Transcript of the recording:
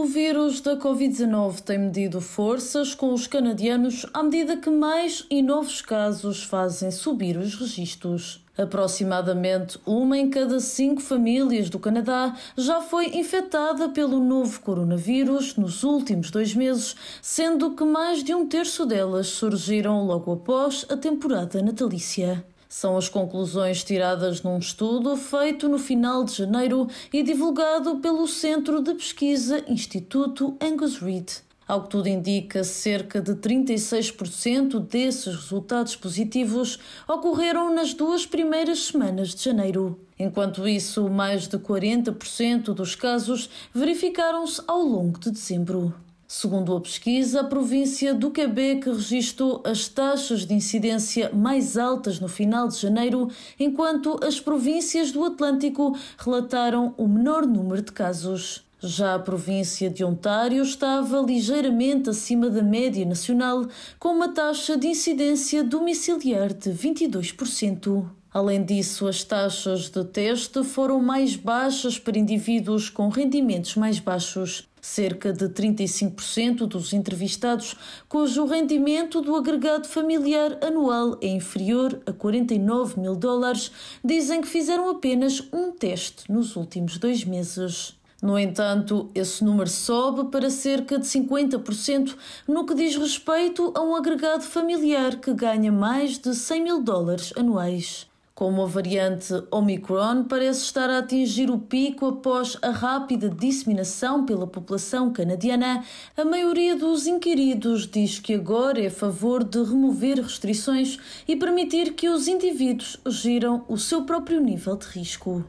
O vírus da Covid-19 tem medido forças com os canadianos à medida que mais e novos casos fazem subir os registros. Aproximadamente uma em cada cinco famílias do Canadá já foi infectada pelo novo coronavírus nos últimos dois meses, sendo que mais de um terço delas surgiram logo após a temporada natalícia. São as conclusões tiradas num estudo feito no final de janeiro e divulgado pelo Centro de Pesquisa Instituto Angus Reid. Ao que tudo indica, cerca de 36% desses resultados positivos ocorreram nas duas primeiras semanas de janeiro. Enquanto isso, mais de 40% dos casos verificaram-se ao longo de dezembro. Segundo a pesquisa, a província do Quebec registrou as taxas de incidência mais altas no final de janeiro, enquanto as províncias do Atlântico relataram o menor número de casos. Já a província de Ontário estava ligeiramente acima da média nacional, com uma taxa de incidência domiciliar de 22%. Além disso, as taxas de teste foram mais baixas para indivíduos com rendimentos mais baixos. Cerca de 35% dos entrevistados cujo rendimento do agregado familiar anual é inferior a 49 mil dólares dizem que fizeram apenas um teste nos últimos dois meses. No entanto, esse número sobe para cerca de 50% no que diz respeito a um agregado familiar que ganha mais de 100 mil dólares anuais como a variante Omicron parece estar a atingir o pico após a rápida disseminação pela população canadiana, a maioria dos inquiridos diz que agora é a favor de remover restrições e permitir que os indivíduos giram o seu próprio nível de risco.